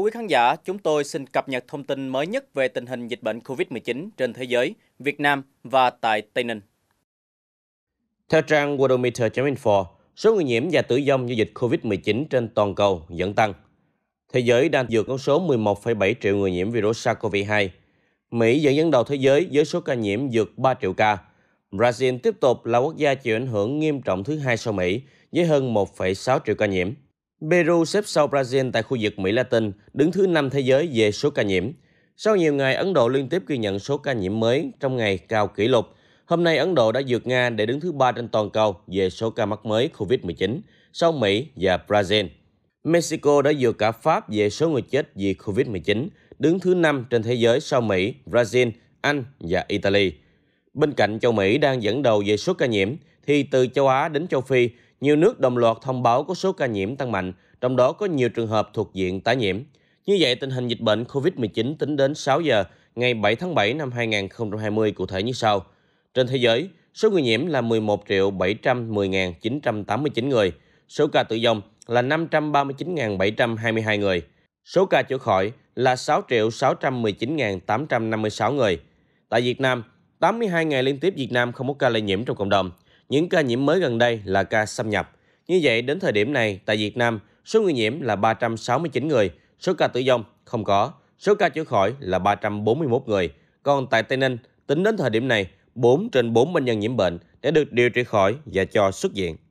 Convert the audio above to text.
thưa quý khán giả, chúng tôi xin cập nhật thông tin mới nhất về tình hình dịch bệnh COVID-19 trên thế giới, Việt Nam và tại Tây Ninh. Theo trang worldometer.info, số người nhiễm và tử vong do dịch COVID-19 trên toàn cầu vẫn tăng. Thế giới đang vượt con số 11,7 triệu người nhiễm virus SARS-CoV-2. Mỹ dẫn dẫn đầu thế giới với số ca nhiễm vượt 3 triệu ca. Brazil tiếp tục là quốc gia chịu ảnh hưởng nghiêm trọng thứ hai sau Mỹ với hơn 1,6 triệu ca nhiễm. Peru xếp sau Brazil tại khu vực Mỹ Latin, đứng thứ 5 thế giới về số ca nhiễm. Sau nhiều ngày, Ấn Độ liên tiếp ghi nhận số ca nhiễm mới trong ngày cao kỷ lục. Hôm nay, Ấn Độ đã vượt Nga để đứng thứ 3 trên toàn cầu về số ca mắc mới COVID-19, sau Mỹ và Brazil. Mexico đã vượt cả Pháp về số người chết vì COVID-19, đứng thứ 5 trên thế giới sau Mỹ, Brazil, Anh và Italy. Bên cạnh châu Mỹ đang dẫn đầu về số ca nhiễm, thì từ châu Á đến châu Phi, nhiều nước đồng loạt thông báo có số ca nhiễm tăng mạnh, trong đó có nhiều trường hợp thuộc diện tái nhiễm. Như vậy, tình hình dịch bệnh COVID-19 tính đến 6 giờ ngày 7 tháng 7 năm 2020 cụ thể như sau. Trên thế giới, số người nhiễm là 11.710.989 người, số ca tử vong là 539.722 người, số ca chữa khỏi là 6.619.856 người. Tại Việt Nam, 82 ngày liên tiếp Việt Nam không có ca lây nhiễm trong cộng đồng – những ca nhiễm mới gần đây là ca xâm nhập. Như vậy, đến thời điểm này, tại Việt Nam, số người nhiễm là 369 người, số ca tử vong không có, số ca chữa khỏi là 341 người. Còn tại Tây Ninh, tính đến thời điểm này, 4 trên 4 bệnh nhân nhiễm bệnh đã được điều trị khỏi và cho xuất viện.